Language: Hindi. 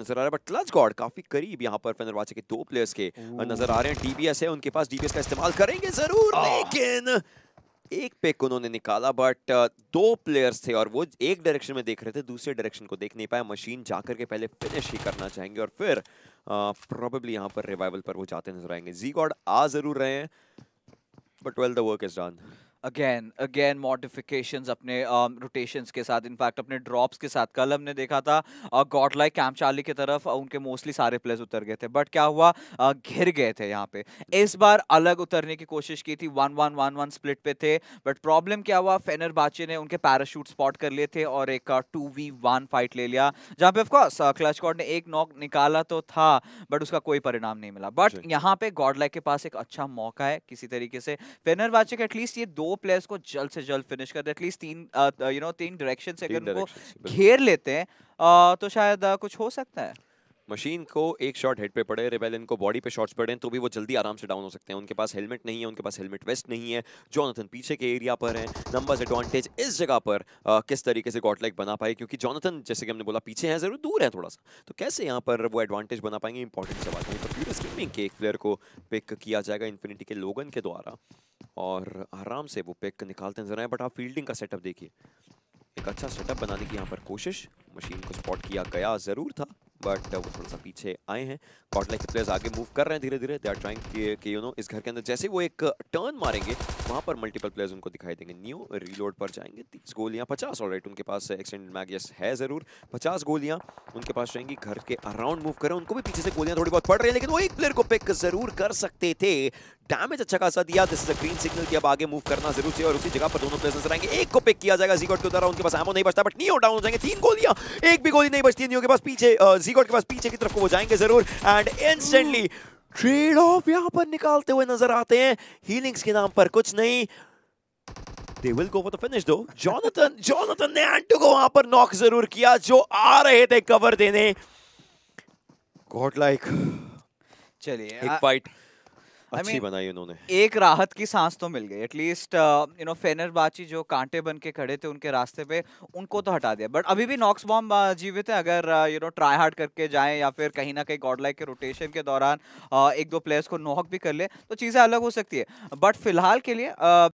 नजर आ रहा है बट क्लच गॉड काफी करीब यहाँ पर फेनरवाचे के दो प्लेयर्स के नजर आ रहे हैं डीबीएस है उनके पास डीबीएस का इस्तेमाल करेंगे जरूर लेकिन एक पिक उन्होंने निकाला बट दो प्लेयर्स थे और वो एक डायरेक्शन में देख रहे थे दूसरे डायरेक्शन को देख नहीं पाया मशीन जाकर के पहले फिनिश ही करना चाहेंगे और फिर प्रॉबेबली यहाँ पर रिवाइवल पर वो जाते नजर आएंगे जी गॉड आ जरूर रहे हैं but well the work is done again again modifications अपने रोटेशंस um, uh, के साथ इनफैक्ट अपने ड्रॉप्स के साथ कल हमने देखा था गॉड लाइक कैम चार्ली की तरफ uh, उनके मोस्टली सारे प्लेयर्स उतर गए थे बट क्या हुआ uh, घिर गए थे यहाँ पे इस बार अलग उतरने की कोशिश की थी one one one one split पे थे बट प्रॉब्लम क्या हुआ फेनर बाचे ने उनके पैराशूट स्पॉट कर लिए थे और एक टू वी वन फाइट ले लिया जहाँ पे ऑफकोर्स क्लच कॉर्ड ने एक नॉक निकाला तो था बट उसका कोई परिणाम नहीं मिला बट यहाँ पे गॉड लाइक के पास एक अच्छा मौका है किसी तरीके से फेनर बाचे के एटलीस्ट ये दो प्लेयर्स को जल्द से जल्द फिनिश कर एटलीस्ट तीन यू uh, नो uh, तीन डायरेक्शन से अगर उनको घेर लेते हैं uh, तो शायद कुछ हो सकता है मशीन को एक शॉट हेड पे पड़े रिबेल इनको बॉडी पे शॉट्स पड़े तो भी वो जल्दी आराम से डाउन हो सकते हैं उनके पास हेलमेट नहीं है उनके पास हेलमेट वेस्ट नहीं है जॉनथन पीछे के एरिया पर है नंबर्स एडवांटेज इस जगह पर आ, किस तरीके से गॉटलाइक बना पाए क्योंकि जॉनथन जैसे कि हमने बोला पीछे हैं जरूर दूर है थोड़ा सा तो कैसे यहाँ पर वो एडवांटेज बना पाएंगे इंपॉर्टेंट सवाल है कंप्यूटर स्ट्रीमिंग के एक प्लेयर को पिक किया जाएगा इन्फिनिटी के लोगन के द्वारा और आराम से वो पिक निकालते नजर आए बट आप फील्डिंग का सेटअप देखिए एक अच्छा सेटअप बनाने की यहाँ पर कोशिश मशीन को स्पॉट किया गया ज़रूर था बट uh, वो थोड़ा सा पीछे आए हैं कॉटलाइक के प्लेयर्स आगे मूव कर रहे हैं धीरे धीरे they are trying you know इस घर के अंदर जैसे वो एक टर्न मारेंगे वहाँ पर मल्टीपल प्लेयर्स उनको दिखाई देंगे न्यू रीलोड पर जाएंगे तीस गोलियाँ पचास ऑलराइट उनके पास एक्सटेंडेड यस है ज़रूर पचास गोलियाँ उनके पास रहेंगी घर के अराउंड मूव करें उनको भी पीछे से गोलियाँ थोड़ी बहुत पड़ रही है लेकिन वो एक प्लेयर को पिक ज़रूर कर सकते थे डैमेज अच्छा खासा दिया this is a green signal कि अब आगे मूव करना जरूर चाहिए और उसी जगह पर दोनों प्लेयर्स नजर आएंगे एक को पिक किया जाएगा जीगॉट के उधर उनके पास एमो नहीं बचता बट नियो डाउन हो जाएंगे तीन गोलियां एक भी गोली नहीं बचती नियो के पास पीछे जीगॉट के पास पीछे की तरफ को वो जाएंगे जरूर एंड इंस्टेंटली ट्रेड ऑफ यहां पर निकालते हुए नजर आते हैं हीलिंग्स के नाम पर कुछ नहीं They will go for the finish though. Jonathan, Jonathan ने एंटू को वहां पर नॉक जरूर किया जो आ रहे थे कवर देने God like. चलिए एक फाइट अच्छी I mean, बनाई उन्होंने एक राहत की सांस तो मिल गई एटलीस्ट यू नो फेनर बाची जो कांटे बन के खड़े थे उनके रास्ते पे उनको तो हटा दिया बट अभी भी नॉक्स बॉम्ब uh, जीवित है अगर यू नो ट्राई हार्ड करके जाएं या फिर कहीं ना कहीं गॉडलाइक के रोटेशन के दौरान uh, एक दो प्लेयर्स को नॉक भी कर ले तो चीज़ें अलग हो सकती है बट फिलहाल के लिए uh,